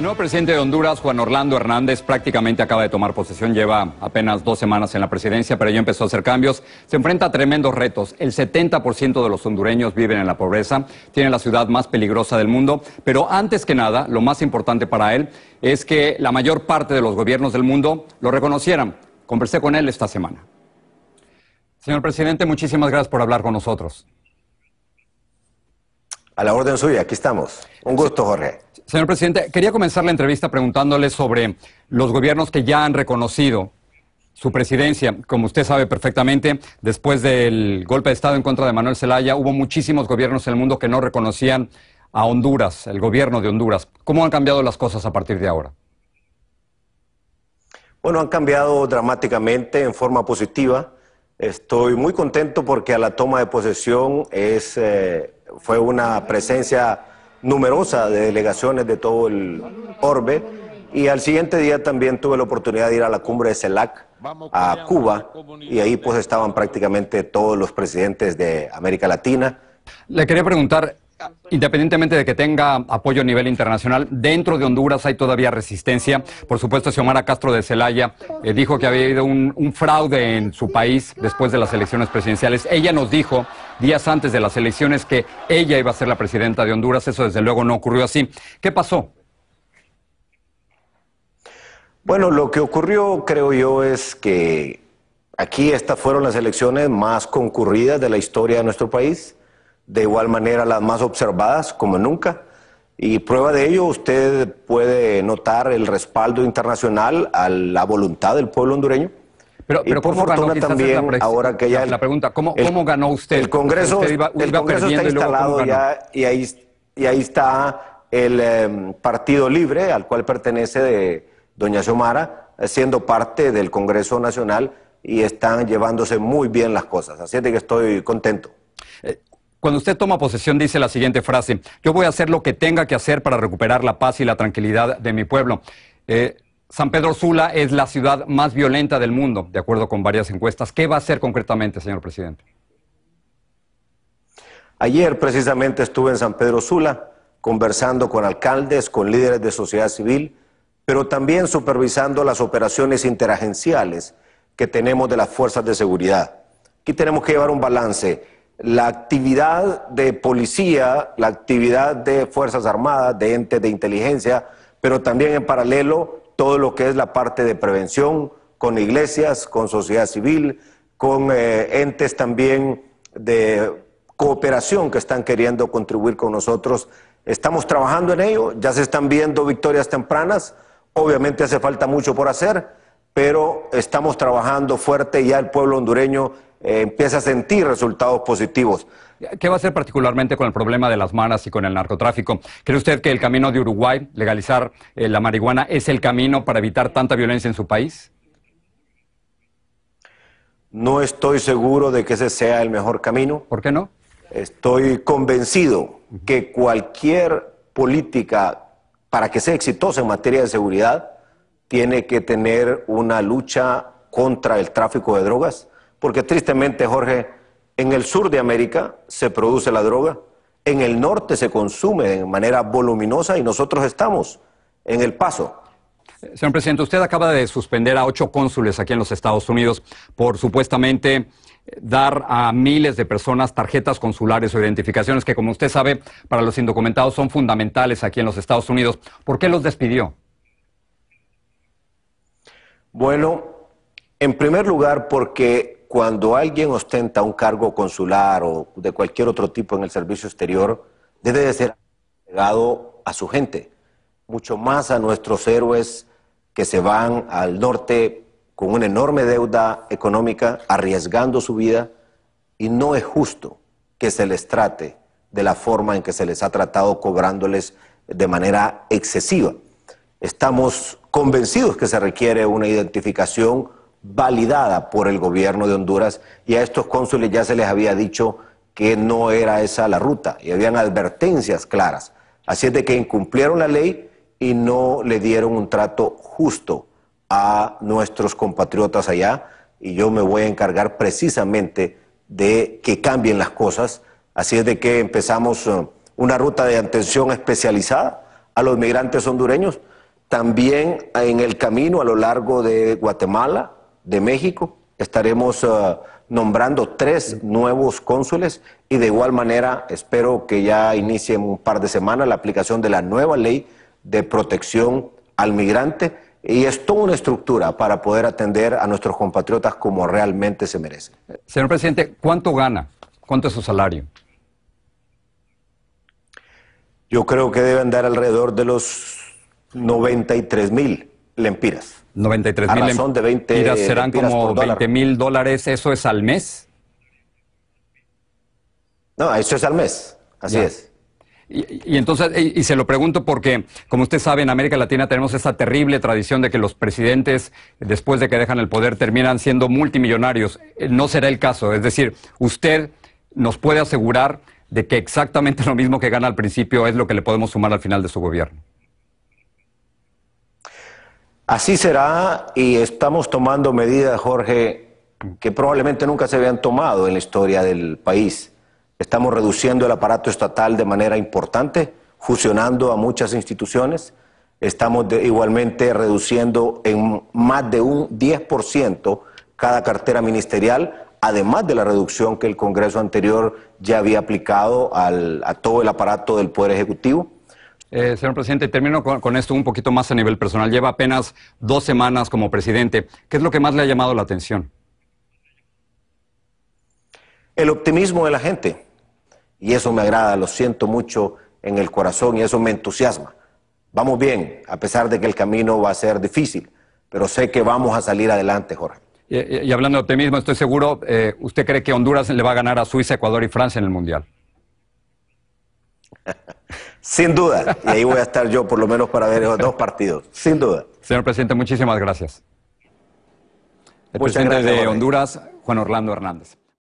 El nuevo presidente de Honduras, Juan Orlando Hernández, prácticamente acaba de tomar posesión, lleva apenas dos semanas en la presidencia, pero ya empezó a hacer cambios. Se enfrenta a tremendos retos. El 70% de los hondureños viven en la pobreza, tiene la ciudad más peligrosa del mundo, pero antes que nada, lo más importante para él es que la mayor parte de los gobiernos del mundo lo reconocieran. Conversé con él esta semana. Señor presidente, muchísimas gracias por hablar con nosotros. A la orden suya, aquí estamos. Un gusto, Jorge. Señor presidente, quería comenzar la entrevista preguntándole sobre los gobiernos que ya han reconocido su presidencia. Como usted sabe perfectamente, después del golpe de Estado en contra de Manuel Zelaya, hubo muchísimos gobiernos en el mundo que no reconocían a Honduras, el gobierno de Honduras. ¿Cómo han cambiado las cosas a partir de ahora? Bueno, han cambiado dramáticamente en forma positiva. Estoy muy contento porque a la toma de posesión es, eh, fue una presencia NUMEROSA de delegaciones de todo el orbe. Y al siguiente día también tuve la oportunidad de ir a la cumbre de CELAC a Cuba y ahí pues estaban prácticamente todos los presidentes de América Latina. Le quería preguntar, Independientemente de que tenga apoyo a nivel internacional, dentro de Honduras hay todavía resistencia. Por supuesto, Xiomara Castro de Celaya eh, dijo que había habido un, un, fraude en su país después de las elecciones presidenciales. Ella nos dijo días antes de las elecciones que ella iba a ser la presidenta de Honduras. Eso desde luego no ocurrió así. ¿Qué pasó? Bueno, lo que ocurrió, creo yo, es que aquí estas fueron las elecciones más concurridas de la historia de nuestro país de igual manera las más observadas como nunca. Y prueba de ello, usted puede notar el respaldo internacional a la voluntad del pueblo hondureño. Pero, por fortuna también, ahora que ya... la pregunta, ¿cómo, ¿cómo, ganó usted? El Congreso, el Congreso está instalado ya y ahí, y ahí está el em, Partido Libre, al cual pertenece doña Xiomara, siendo parte del Congreso Nacional y están llevándose muy bien las cosas. Así es de que estoy contento. Eh, cuando usted toma posesión dice la siguiente frase, yo voy a hacer lo que tenga que hacer para recuperar la paz y la tranquilidad de mi pueblo. Eh, San Pedro Sula es la ciudad más violenta del mundo, de acuerdo con varias encuestas. ¿Qué va a hacer concretamente, señor presidente? Ayer precisamente estuve en San Pedro Sula conversando con alcaldes, con líderes de sociedad civil, pero también supervisando las operaciones interagenciales que tenemos de las fuerzas de seguridad. Aquí tenemos que llevar un balance la actividad de policía, la actividad de Fuerzas Armadas, de entes de inteligencia, pero también en paralelo todo lo que es la parte de prevención con iglesias, con sociedad civil, con eh, entes también de cooperación que están queriendo contribuir con nosotros. Estamos trabajando en ello, ya se están viendo victorias tempranas, obviamente hace falta mucho por hacer, pero estamos trabajando fuerte y ya el pueblo hondureño eh, empieza a sentir resultados positivos. ¿Qué va a hacer particularmente con el problema de las MANAS y con el narcotráfico? ¿Cree usted que el camino de Uruguay, legalizar eh, la marihuana, es el camino para evitar tanta violencia en su país? No estoy seguro de que ese sea el mejor camino. ¿Por qué no? Estoy convencido que cualquier política para que sea exitosa en materia de seguridad tiene que tener una lucha contra el tráfico de drogas, porque tristemente, Jorge, en el sur de América se produce la droga, en el norte se consume de manera voluminosa y nosotros estamos en el paso. Eh, señor presidente, usted acaba de suspender a ocho cónsules aquí en los Estados Unidos por supuestamente dar a miles de personas tarjetas consulares o identificaciones que, como usted sabe, para los indocumentados son fundamentales aquí en los Estados Unidos. ¿Por qué los despidió? Bueno, en primer lugar porque cuando alguien ostenta un cargo consular o de cualquier otro tipo en el servicio exterior, debe de ser agregado a su gente, mucho más a nuestros héroes que se van al norte con una enorme deuda económica, arriesgando su vida, y no es justo que se les trate de la forma en que se les ha tratado, cobrándoles de manera excesiva. Estamos convencidos que se requiere una identificación validada por el gobierno de Honduras y a estos cónsules ya se les había dicho que no era esa la ruta y habían advertencias claras. Así es de que incumplieron la ley y no le dieron un trato justo a nuestros compatriotas allá y yo me voy a encargar precisamente de que cambien las cosas. Así es de que empezamos eh, una ruta de atención especializada a los migrantes hondureños. También en el camino a lo largo de Guatemala, de México. Estaremos eh, nombrando tres nuevos cónsules y de igual manera espero que ya inicie en un par de semanas la aplicación de la nueva ley de protección al migrante y es toda una estructura para poder atender a nuestros compatriotas como realmente se merecen. Señor presidente, ¿cuánto gana? ¿Cuánto es su salario? Yo creo que deben dar alrededor de los 93 mil lempiras. 93 mil em- de 20 serán como 20 mil dólares. ¿Eso es al mes? No, eso es al mes. Así es. Y, entonces, y, y, se lo pregunto porque, como usted sabe, en América Latina tenemos esa terrible tradición de que los presidentes, después de que dejan el poder, terminan siendo multimillonarios. Eh, no será el caso. Es decir, usted nos puede asegurar de que exactamente lo mismo que gana al principio es lo que le podemos sumar al final de su gobierno. Así será y estamos tomando medidas, Jorge, que probablemente nunca se habían tomado en la historia del país. Estamos reduciendo el aparato estatal de manera importante, fusionando a muchas instituciones. Estamos igualmente reduciendo en más de un 10% cada cartera ministerial, además de la reducción que el Congreso anterior ya había aplicado a todo el aparato del Poder Ejecutivo. Eh, señor presidente, termino con, esto un poquito más a nivel personal. Lleva apenas dos semanas como presidente. ¿Qué es lo que más le ha llamado la atención? El optimismo de la gente. Y eso me agrada, lo siento mucho en el corazón y eso me entusiasma. Vamos bien, a pesar de que el camino va a ser difícil, pero sé que vamos a salir adelante, Jorge. Y, hablando de optimismo, estoy seguro, eh, ¿usted cree que Honduras le va a ganar a Suiza, Ecuador y Francia en el Mundial? Sin duda. Y ahí voy a estar yo por lo menos para ver esos dos partidos. Sin duda. Señor presidente, muchísimas gracias. El presidente de Honduras, Juan Orlando Hernández.